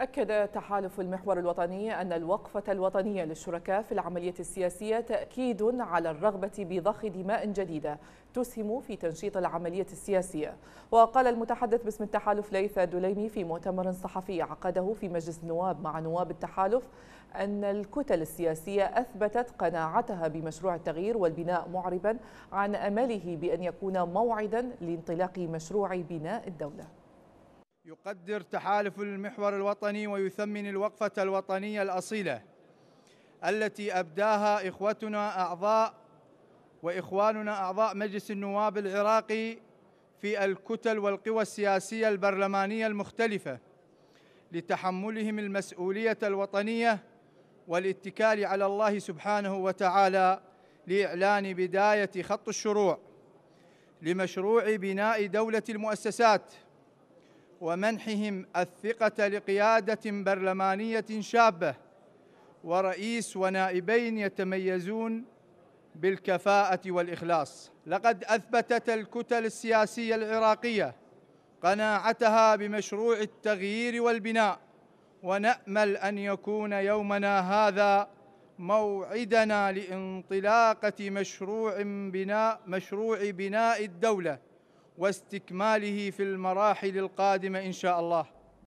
أكد تحالف المحور الوطني أن الوقفة الوطنية للشركاء في العملية السياسية تأكيد على الرغبة بضخ دماء جديدة تسهم في تنشيط العملية السياسية وقال المتحدث باسم التحالف ليث دليمي في مؤتمر صحفي عقده في مجلس النواب مع نواب التحالف أن الكتل السياسية أثبتت قناعتها بمشروع التغيير والبناء معربا عن أمله بأن يكون موعدا لانطلاق مشروع بناء الدولة يقدر تحالف المحور الوطني ويثمن الوقفة الوطنية الأصيلة التي أبداها إخوتنا أعضاء وإخواننا أعضاء مجلس النواب العراقي في الكتل والقوى السياسية البرلمانية المختلفة لتحملهم المسؤولية الوطنية والاتكال على الله سبحانه وتعالى لإعلان بداية خط الشروع لمشروع بناء دولة المؤسسات ومنحهم الثقة لقيادة برلمانية شابة ورئيس ونائبين يتميزون بالكفاءة والإخلاص لقد أثبتت الكتل السياسية العراقية قناعتها بمشروع التغيير والبناء ونأمل أن يكون يومنا هذا موعدنا لانطلاقة مشروع بناء مشروع بناء الدولة واستكماله في المراحل القادمه ان شاء الله